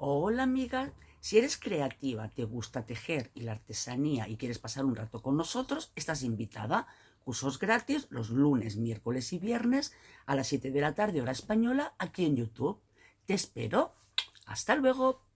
Hola amiga, si eres creativa, te gusta tejer y la artesanía y quieres pasar un rato con nosotros, estás invitada. Cursos gratis los lunes, miércoles y viernes a las 7 de la tarde hora española aquí en YouTube. Te espero. Hasta luego.